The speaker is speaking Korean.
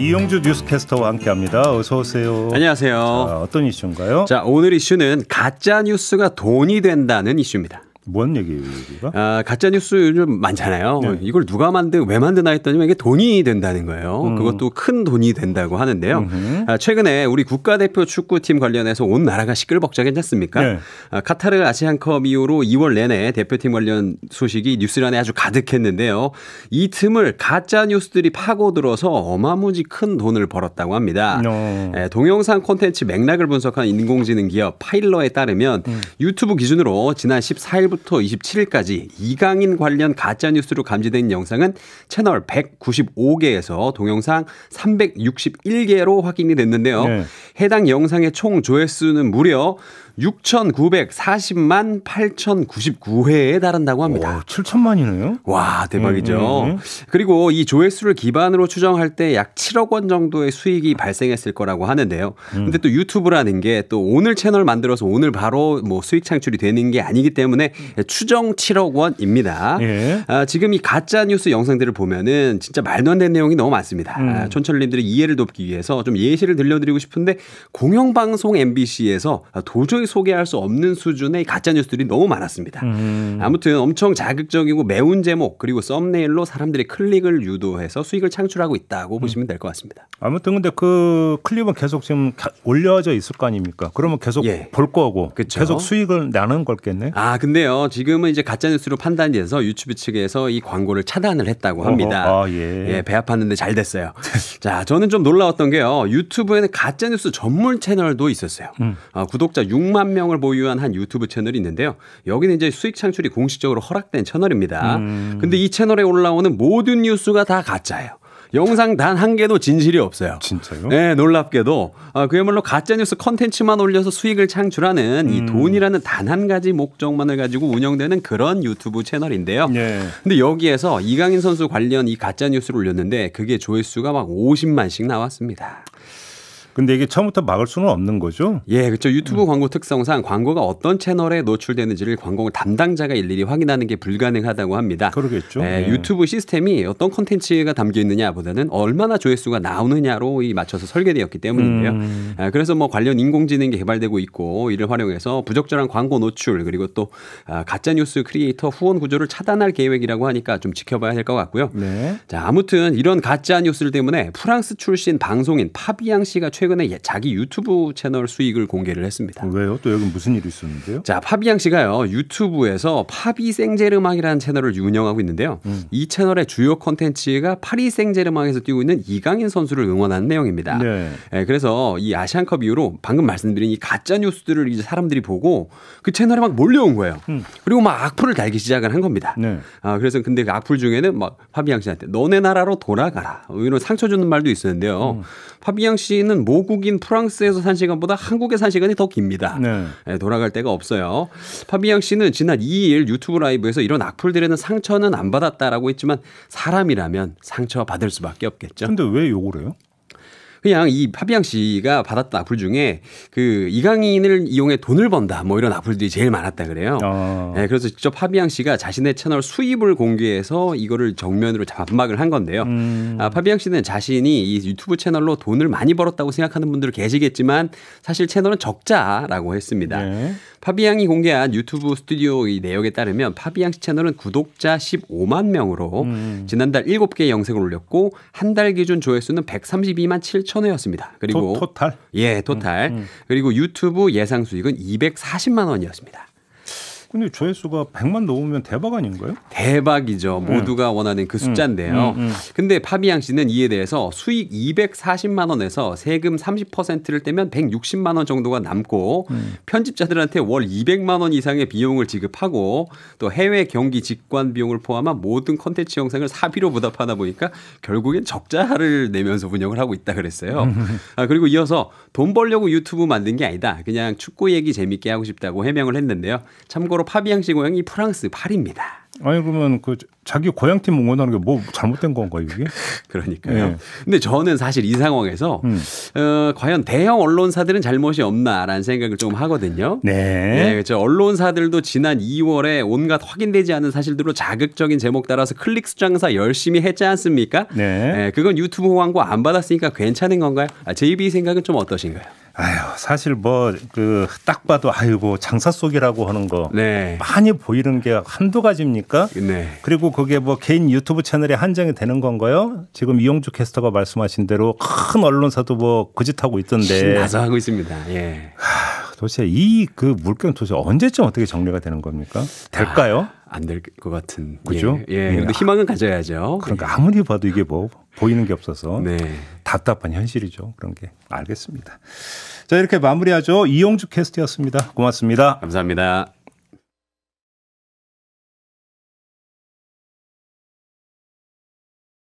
이용주 뉴스캐스터와 함께합니다. 어서 오세요. 안녕하세요. 자, 어떤 이슈인가요? 자 오늘 이슈는 가짜 뉴스가 돈이 된다는 이슈입니다. 뭔 얘기예요, 얘기가? 아, 가짜 뉴스 요즘 많잖아요. 네. 이걸 누가 만든 왜 만드나 했더니 이게 돈이 된다는 거예요. 음. 그것도 큰 돈이 된다고 하는데요. 아, 최근에 우리 국가대표 축구팀 관련해서 온 나라가 시끌벅적했지 않습니까? 네. 아, 카타르 아시안컵 이후로 2월 내내 대표팀 관련 소식이 뉴스란에 아주 가득했는데요. 이 틈을 가짜 뉴스들이 파고들어서 어마무지 큰 돈을 벌었다고 합니다. 어. 예, 동영상 콘텐츠 맥락을 분석한 인공지능 기업 파일러에 따르면 음. 유튜브 기준으로 지난 14일부터 1 8부터 27일까지 이강인 관련 가짜 뉴스로 감지된 영상은 채널 195개에서 동영상 361개로 확인이 됐는데요. 네. 해당 영상의 총 조회수는 무려 6,940만 8,099회에 달한다고 합니다. 오, 7천만이네요. 와, 대박이죠. 음, 음, 음. 그리고 이 조회수를 기반으로 추정할 때 약 7억 원 정도의 수익이 발생했을 거라고 하는데요. 음. 근데 또 유튜브라는 게 또 오늘 채널 만들어서 오늘 바로 뭐 수익 창출이 되는 게 아니기 때문에 추정 7억 원입니다. 예. 아, 지금 이 가짜 뉴스 영상들을 보면은 진짜 말도 안 되는 내용이 너무 많습니다. 음. 아, 촌철님들의 이해를 돕기 위해서 좀 예시를 들려드리고 싶은데 공영방송 MBC에서 도저히 소개할 수 없는 수준의 가짜 뉴스들이 너무 많았습니다. 음. 아무튼 엄청 자극적이고 매운 제목 그리고 썸네일로 사람들이 클릭을 유도해서 수익을 창출하고 있다고 음. 보시면 될 것 같습니다. 아무튼 근데 그 클립은 계속 지금 올려져 있을 거 아닙니까? 그러면 계속 예. 볼 거고 그쵸? 계속 수익을 나는 걸겠네. 아 근데요 지금은 이제 가짜 뉴스로 판단이 돼서 유튜브 측에서 이 광고를 차단을 했다고 합니다. 어허, 아, 예. 예, 배합하는데잘 됐어요. 자 저는 좀 놀라웠던 게요 유튜브에는 가짜 뉴스 전문 채널도 있었어요. 음. 아, 구독자 6만 5만 명을 보유한 한 유튜브 채널이 있는데요. 여기는 이제 수익 창출이 공식적으로 허락된 채널입니다. 음. 근데 이 채널에 올라오는 모든 뉴스가 다 가짜예요. 영상 단 한 개도 진실이 없어요. 진짜요? 네, 놀랍게도 아, 그야말로 가짜 뉴스 컨텐츠만 올려서 수익을 창출하는 음. 이 돈이라는 단 한 가지 목적만을 가지고 운영되는 그런 유튜브 채널인데요. 네. 근데 여기에서 이강인 선수 관련 이 가짜 뉴스를 올렸는데 그게 조회수가 막 50만씩 나왔습니다. 근데 이게 처음부터 막을 수는 없는 거죠? 예, 그렇죠. 유튜브 음. 광고 특성상 광고가 어떤 채널에 노출되는지를 광고 담당자가 일일이 확인하는 게 불가능하다고 합니다. 그러겠죠. 예, 예. 유튜브 시스템이 어떤 컨텐츠가 담겨 있느냐보다는 얼마나 조회수가 나오느냐로 이 맞춰서 설계되었기 때문인데요. 음. 예, 그래서 뭐 관련 인공지능이 개발되고 있고 이를 활용해서 부적절한 광고 노출 그리고 또 아, 가짜 뉴스 크리에이터 후원 구조를 차단할 계획이라고 하니까 좀 지켜봐야 될 것 같고요. 네. 자, 아무튼 이런 가짜 뉴스 때문에 프랑스 출신 방송인 파비앙 씨가 최근 최근에 예, 자기 유튜브 채널 수익을 공개를 했습니다. 왜요? 또 여기 무슨 일이 있었는데요? 자, 파비앙 씨가요. 유튜브에서 파비 생제르망이라는 채널을 운영하고 있는데요. 음. 이 채널의 주요 컨텐츠가 파리 생제르망에서 뛰고 있는 이강인 선수를 응원하는 내용입니다. 네. 네 그래서 이 아시안컵 이후로 방금 말씀드린 이 가짜 뉴스들을 이제 사람들이 보고 그 채널에 막 몰려온 거예요. 음. 그리고 막 악플을 달기 시작을 한 겁니다. 네. 아, 그래서 근데 그 악플 중에는 막 파비앙 씨한테 너네 나라로 돌아가라 이런 상처 주는 말도 있었는데요. 음. 파비앙 씨는 모국인 프랑스에서 산 시간보다 한국에 산 시간이 더 깁니다. 네. 네, 돌아갈 데가 없어요. 파비앙 씨는 지난 2일 유튜브 라이브에서 이런 악플들에는 상처는 안 받았다라고 했지만 사람이라면 상처 받을 수밖에 없겠죠. 근데 왜 욕을 해요? 그냥 이 파비앙 씨가 받았던 악플 중에 그 이강인을 이용해 돈을 번다 뭐 이런 악플들이 제일 많았다 그래요. 어. 네, 그래서 직접 파비앙 씨가 자신의 채널 수입을 공개해서 이거를 정면으로 반박을 한 건데요. 음. 아, 파비앙 씨는 자신이 이 유튜브 채널로 돈을 많이 벌었다고 생각하는 분들 계시겠지만 사실 채널은 적자라고 했습니다. 네. 파비앙이 공개한 유튜브 스튜디오 의 내역에 따르면 파비앙 씨 채널은 구독자 15만 명으로 음. 지난달 7개 영상을 올렸고 한 달 기준 조회수는 132만 7천 1,000회였습니다. 그리고 토, 탈 예, 토탈. 음, 음. 그리고 유튜브 예상 수익은 240만 원이었습니다. 근데 조회수가 100만 넘으면 대박 아닌가요? 대박이죠. 음. 모두가 원하는 그 음. 숫자인데요. 음, 음. 음. 근데 파비앙 씨는 이에 대해서 수익 240만 원에서 세금 30%를 떼면 160만 원 정도가 남고 음. 편집자들한테 월 200만 원 이상의 비용을 지급하고 또 해외 경기 직관 비용을 포함한 모든 컨텐츠 영상을 사비로 부답하다 보니까 결국엔 적자를 내면서 운영을 하고 있다 그랬어요. 아, 그리고 이어서 돈 벌려고 유튜브 만든 게 아니다. 그냥 축구 얘기 재밌게 하고 싶다고 해명을 했는데요. 참고로 참고로 파비앙씨 고향이 프랑스 파리입니다. 아니 그러면 그 자기 고향팀 응원하는 게 뭐 잘못된 건가요 이게? 그러니까요. 네. 근데 저는 사실 이 상황에서 음. 어, 과연 대형 언론사들은 잘못이 없나라는 생각을 좀 하거든요. 네. 네 그렇죠. 언론사들도 지난 2월에 온갖 확인되지 않은 사실들로 자극적인 제목 따라서 클릭 수 장사 열심히 했지 않습니까? 네. 네 그건 유튜브 광고 안 받았으니까 괜찮은 건가요? 아, JB 생각은 좀 어떠신가요? 아유, 사실 뭐 그 딱 봐도 아이고 장사 속이라고 하는 거 네. 많이 보이는 게 한두 가지입니까? 네. 그리고 그게 뭐 개인 유튜브 채널에 한정이 되는 건가요? 지금 이용주 캐스터가 말씀하신 대로 큰 언론사도 뭐 거짓하고 그 있던데. 나서 하고 있습니다. 예. 도대체 이 그 물결은 도대체 언제쯤 어떻게 정리가 되는 겁니까? 될까요? 아. 안될 것 같은. 그죠? 예. 예. 예. 근데 희망은 가져야죠. 그러니까 예. 아무리 봐도 이게 뭐 보이는 게 없어서. 네. 답답한 현실이죠. 그런 게 알겠습니다. 자 이렇게 마무리하죠. 이용주 캐스트였습니다. 고맙습니다. 감사합니다.